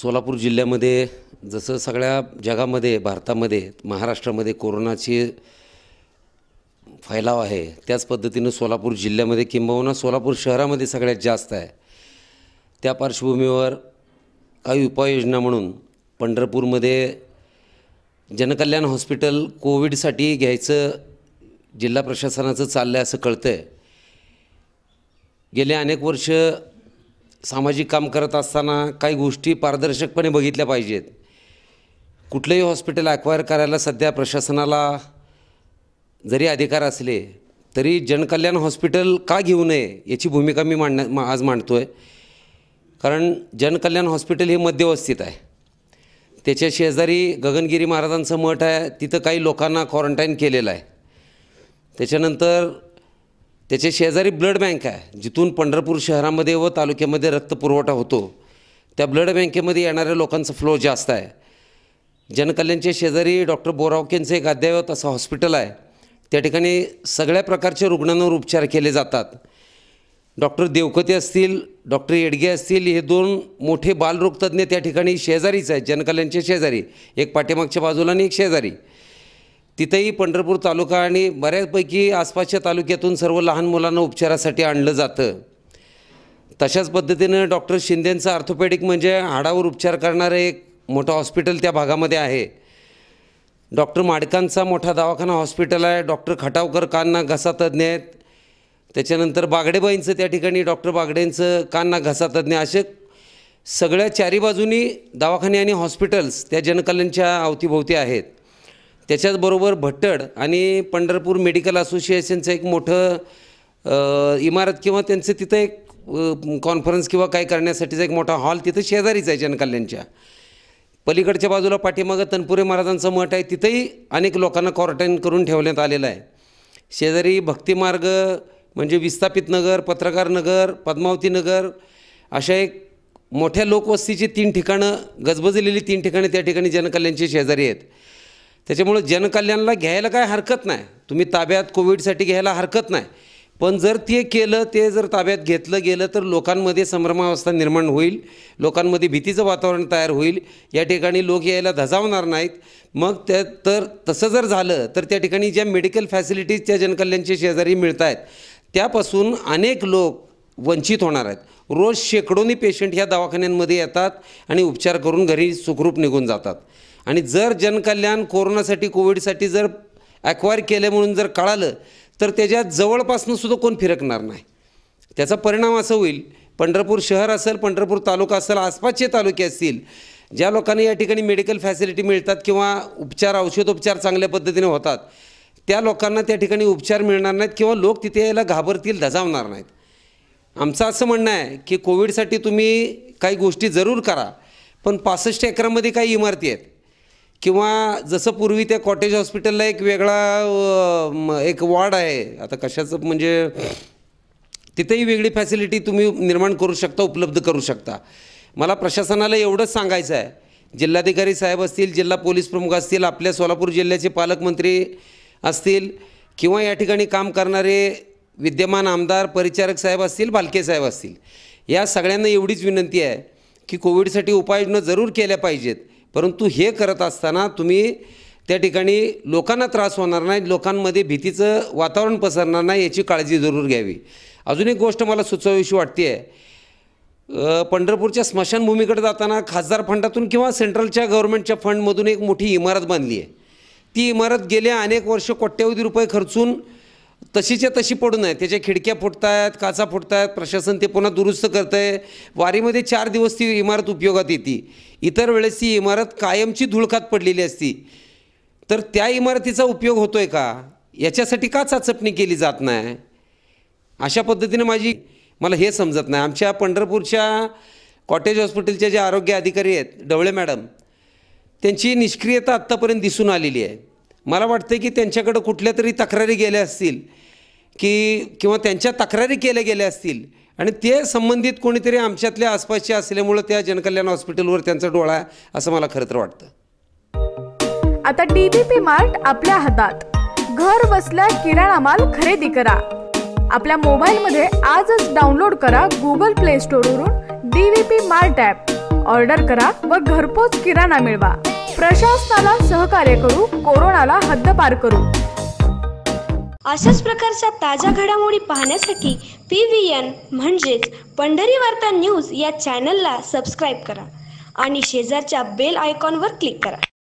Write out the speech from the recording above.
सोलापूर जिल्ह्यामध्ये जसं सगळ्या जगामध्ये भारतामध्ये महाराष्ट्रामध्ये कोरोनाची फैलाव आहे त्याच पद्धतीनं सोलापूर जिल्ह्यामध्ये किंबहुना सोलापूर शहरामध्ये सगळ्यात जास्त आहे त्या पार्श्वभूमीवर काही उपाययोजना म्हणून पंढरपूरमध्ये जनकल्याण हॉस्पिटल कोविडसाठी घ्यायचं जिल्हा प्रशासनाचं चाललं आहे असं कळतं आहे गेले अनेक वर्ष सामाजिक काम करत असताना काही गोष्टी पारदर्शकपणे बघितल्या पाहिजेत कुठलंही हॉस्पिटल ॲक्वायर करायला सध्या प्रशासनाला जरी अधिकार असले तरी जनकल्याण हॉस्पिटल का घेऊ नये याची भूमिका मी मांडण्या मा आज मांडतो आहे कारण जनकल्याण हॉस्पिटल हे मध्यवस्थित आहे त्याच्या शेजारी गगनगिरी महाराजांचं मठ आहे तिथं काही लोकांना क्वारंटाईन केलेलं आहे त्याच्यानंतर त्याच्या शेजारी ब्लड बँक आहे जिथून पंढरपूर शहरामध्ये व तालुक्यामध्ये रक्तपुरवठा होतो त्या ब्लड बँकेमध्ये येणाऱ्या लोकांचा फ्लो जास्त आहे जनकल्याणच्या शेजारी डॉक्टर बोरावकेंचं एक अद्ययावत असं हॉस्पिटल आहे त्या ठिकाणी सगळ्या प्रकारच्या रुग्णांवर उपचार केले जातात डॉक्टर देवकते असतील डॉक्टर येडगे असतील हे दोन मोठे बालरोगतज्ञ त्या ठिकाणी शेजारीच आहेत जनकल्याणच्या शेजारी एक पाठीमागच्या बाजूला आणि एक शेजारी तिथेही पंढरपूर तालुका आणि बऱ्याचपैकी आसपासच्या तालुक्यातून सर्व लहान मुलांना उपचारासाठी आणलं जातं तशाच पद्धतीनं डॉक्टर शिंदेंचं ऑर्थोपॅडिक म्हणजे हाडावर उपचार करणारं एक मोठं हॉस्पिटल त्या भागामध्ये आहे डॉक्टर माडकांचा मोठा दवाखाना हॉस्पिटल आहे डॉक्टर खटावकर कान घसा तज्ज्ञ आहेत त्याच्यानंतर बागडेबाईंचं त्या ठिकाणी डॉक्टर बागडेंचं कान घसा तज्ज्ञ असे सगळ्या चारी बाजूनी दवाखाने आणि हॉस्पिटल्स त्या जनकल्याणच्या अवतीभोवती आहेत त्याच्याचबरोबर भट्टड आणि पंढरपूर मेडिकल असोसिएशनचं एक मोठं इमारत किंवा त्यांचं तिथं एक कॉन्फरन्स किंवा काय करण्यासाठीचा एक मोठा हॉल तिथं शेजारीच आहे जनकल्याणच्या पलीकडच्या बाजूला पाठीमागं तनपुरे महाराजांचं मठ आहे तिथंही अनेक लोकांना क्वारंटाईन करून ठेवण्यात आलेलं आहे शेजारी भक्तिमार्ग म्हणजे विस्थापित नगर पत्रकार नगर पद्मावती नगर अशा एक मोठ्या लोकवस्तीची तीन ठिकाणं गजबजलेली तीन ठिकाणं त्या ठिकाणी जनकल्याणची शेजारी आहेत त्याच्यामुळं जनकल्याणला घ्यायला काय हरकत नाही तुम्ही ताब्यात कोविडसाठी घ्यायला हरकत नाही पण जर ते केलं ते जर ताब्यात घेतलं गेलं तर लोकांमध्ये संभ्रमावस्था निर्माण होईल लोकांमध्ये भीतीचं वातावरण तयार होईल या ठिकाणी लोक यायला धजावणार नाहीत मग त्या तर तसं जर झालं तर त्या ठिकाणी ज्या मेडिकल फॅसिलिटीज त्या जनकल्याणच्या शेजारी मिळत आहेत त्यापासून अनेक लोक वंचित होणार आहेत रोज शेकडोनी पेशंट ह्या दवाखान्यांमध्ये येतात आणि उपचार करून घरी सुखरूप निघून जातात आणि जर जनकल्याण कोरोनासाठी कोविडसाठी जर ॲक्वायर केलं म्हणून जर कळालं तर त्याच्या जवळपासनं सुद्धा कोण फिरकणार नाही त्याचा परिणाम असं होईल पंढरपूर शहर असेल पंढरपूर तालुका असेल आसपासचे तालुके असतील ज्या लोकांना या ठिकाणी मेडिकल फॅसिलिटी मिळतात किंवा उपचार औषधोपचार चांगल्या पद्धतीने होतात त्या लोकांना त्या ठिकाणी उपचार मिळणार नाहीत किंवा लोक तिथे यायला घाबरतील धजावणार नाहीत आमचं असं म्हणणं आहे की कोविडसाठी तुम्ही काही गोष्टी जरूर करा पण पासष्ट एकरामध्ये काही इमारती आहेत किंवा जसं पूर्वी त्या कॉटेज हॉस्पिटलला एक वेगळा एक वॉर्ड आहे आता कशाचं म्हणजे तिथेही वेगळी फॅसिलिटी तुम्ही निर्माण करू शकता उपलब्ध करू शकता मला प्रशासनाला एवढंच सांगायचं आहे जिल्हाधिकारी साहेब असतील जिल्हा पोलीस प्रमुख असतील आपल्या सोलापूर जिल्ह्याचे पालकमंत्री असतील किंवा या ठिकाणी काम करणारे विद्यमान आमदार परिचारक साहेब असतील बालके साहेब असतील या सगळ्यांना एवढीच विनंती आहे की कोविडसाठी उपाययोजना जरूर केल्या पाहिजेत परंतु हे करत असताना तुम्ही त्या ठिकाणी लोकांना त्रास होणार नाही लोकांमध्ये भीतीचं वातावरण पसरणार नाही याची काळजी जरूर घ्यावी अजून एक गोष्ट मला सुचवावीशी वाटते आहे पंढरपूरच्या स्मशानभूमीकडे जाताना खासदार फंडातून किंवा सेंट्रलच्या गव्हर्नमेंटच्या फंडमधून एक मोठी इमारत बांधली आहे ती इमारत गेल्या अनेक वर्ष कोट्यवधी रुपये खर्चून तशीच्या तशी पडून आहे त्याच्या खिडक्या फुटत आहेत काचा फुटत आहेत प्रशासन ते पुन्हा दुरुस्त करत आहे वारीमध्ये चार दिवस ती इमारत उपयोगात येते इतर वेळेस ती इमारत कायमची धुळखात पडलेली असती तर त्या इमारतीचा उपयोग होतो आहे का याच्यासाठी का चाचपणी केली जात नाही अशा पद्धतीने माझी मला हे समजत नाही आमच्या पंढरपूरच्या कॉटेज हॉस्पिटलच्या जे आरोग्य अधिकारी आहेत डवळे मॅडम त्यांची निष्क्रियता आत्तापर्यंत दिसून आलेली आहे मला वाटते की त्यांच्याकडं कुठल्या तरी तक्रारी गेल्या असतील की किंवा त्यांच्या तक्रारी केल्या गेल्या असतील आणि ते संबंधित कोणीतरी आमच्यातल्या आसपासचे असल्यामुळं त्या जनकल्याण हॉस्पिटलवर त्यांचा डोळा असं मला खरं तर वाटतं आता पी मार्ट आपल्या हातात घर बसल्या किराणा माल खरेदी करा आपल्या मोबाईल मध्ये आजच डाउनलोड करा गुगल प्ले स्टोरवरून D V P mart app order करा व घरपोच किराणा मिळवा प्रशासनाला सहकार्य करू कोरोनाला हद्दपार करू अशाच प्रकारच्या ताज्या घडामोडी पाहण्यासाठी पी व्ही एन म्हणजेच पंढरी वार्ता न्यूज या चॅनलला सबस्क्राईब करा आणि शेजारच्या बेल आयकॉनवर क्लिक करा